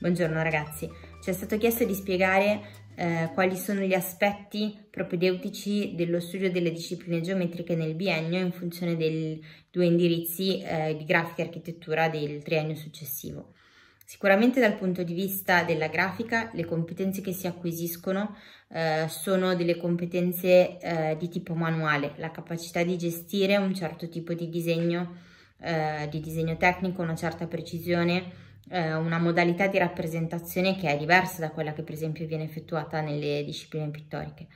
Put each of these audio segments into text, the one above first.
Buongiorno ragazzi, ci è stato chiesto di spiegare eh, quali sono gli aspetti propedeutici dello studio delle discipline geometriche nel biennio in funzione dei due indirizzi eh, di grafica e architettura del triennio successivo. Sicuramente dal punto di vista della grafica le competenze che si acquisiscono eh, sono delle competenze eh, di tipo manuale, la capacità di gestire un certo tipo di disegno, eh, di disegno tecnico, una certa precisione, eh, una modalità di rappresentazione che è diversa da quella che per esempio viene effettuata nelle discipline pittoriche.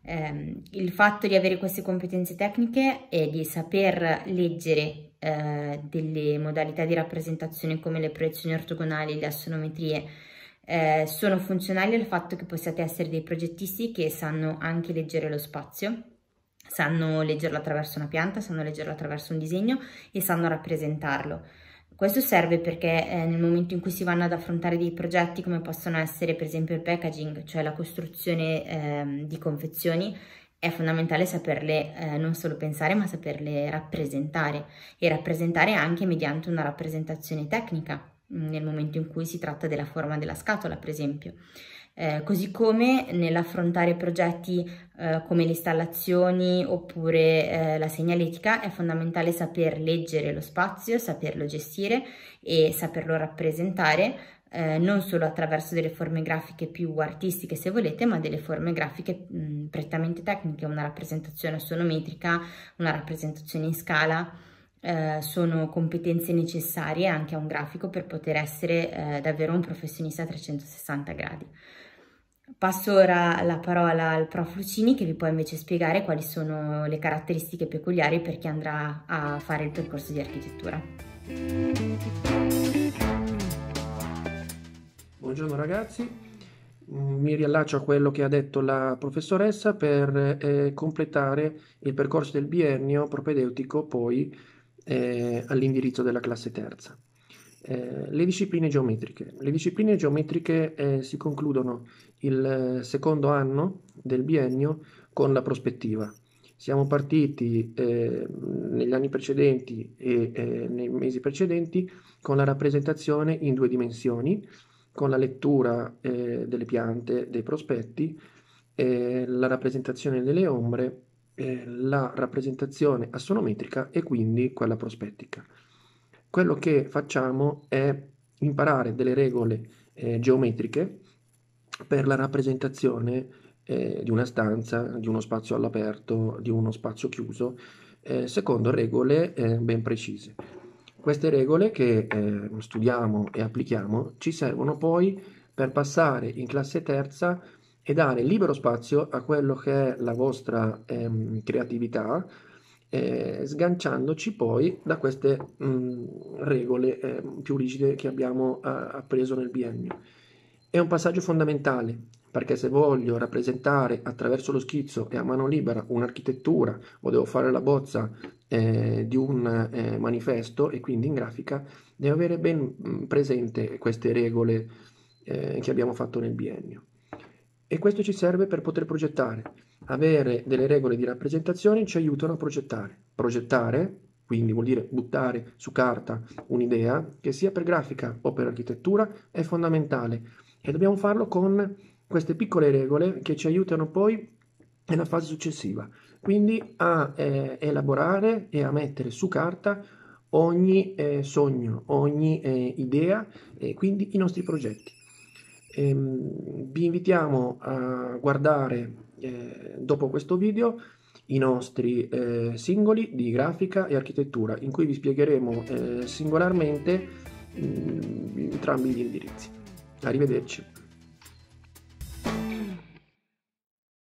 Eh, il fatto di avere queste competenze tecniche e di saper leggere eh, delle modalità di rappresentazione come le proiezioni ortogonali, le assonometrie, eh, sono funzionali al fatto che possiate essere dei progettisti che sanno anche leggere lo spazio, sanno leggerlo attraverso una pianta, sanno leggerlo attraverso un disegno e sanno rappresentarlo. Questo serve perché eh, nel momento in cui si vanno ad affrontare dei progetti come possono essere per esempio il packaging, cioè la costruzione eh, di confezioni, è fondamentale saperle eh, non solo pensare ma saperle rappresentare e rappresentare anche mediante una rappresentazione tecnica mm, nel momento in cui si tratta della forma della scatola per esempio eh, così come nell'affrontare progetti eh, come le installazioni oppure eh, la segnaletica è fondamentale saper leggere lo spazio, saperlo gestire e saperlo rappresentare eh, non solo attraverso delle forme grafiche più artistiche se volete ma delle forme grafiche mh, mm, prettamente tecniche, una rappresentazione astronometrica, una rappresentazione in scala eh, sono competenze necessarie anche a un grafico per poter essere eh, davvero un professionista a 360 gradi. Passo ora la parola al prof Lucini che vi può invece spiegare quali sono le caratteristiche peculiari per chi andrà a fare il percorso di architettura. Buongiorno ragazzi, mm, mi riallaccio a quello che ha detto la professoressa per eh, completare il percorso del biennio propedeutico poi eh, all'indirizzo della classe terza. Eh, le discipline geometriche. Le discipline geometriche eh, si concludono il eh, secondo anno del biennio con la prospettiva. Siamo partiti eh, negli anni precedenti e eh, nei mesi precedenti con la rappresentazione in due dimensioni, con la lettura delle piante, dei prospetti, la rappresentazione delle ombre, la rappresentazione assonometrica e quindi quella prospettica quello che facciamo è imparare delle regole eh, geometriche per la rappresentazione eh, di una stanza, di uno spazio all'aperto, di uno spazio chiuso, eh, secondo regole eh, ben precise. Queste regole che eh, studiamo e applichiamo ci servono poi per passare in classe terza e dare libero spazio a quello che è la vostra ehm, creatività, eh, sganciandoci poi da queste mh, mm, regole eh, più rigide che abbiamo eh, appreso nel biennio. È un passaggio fondamentale perché se voglio rappresentare attraverso lo schizzo e a mano libera un'architettura o devo fare la bozza eh, di un eh, manifesto e quindi in grafica, devo avere ben mm, presente queste regole eh, che abbiamo fatto nel biennio. E questo ci serve per poter progettare. Avere delle regole di rappresentazione ci aiutano a progettare. Progettare, quindi vuol dire buttare su carta un'idea, che sia per grafica o per architettura, è fondamentale. E dobbiamo farlo con queste piccole regole che ci aiutano poi nella fase successiva. Quindi a eh, elaborare e a mettere su carta ogni eh, sogno, ogni eh, idea e quindi i nostri progetti. E, ehm, vi invitiamo a guardare eh, dopo questo video i nostri eh, singoli di grafica e architettura in cui vi spiegheremo eh, singolarmente mh, mm, entrambi gli indirizzi. Arrivederci.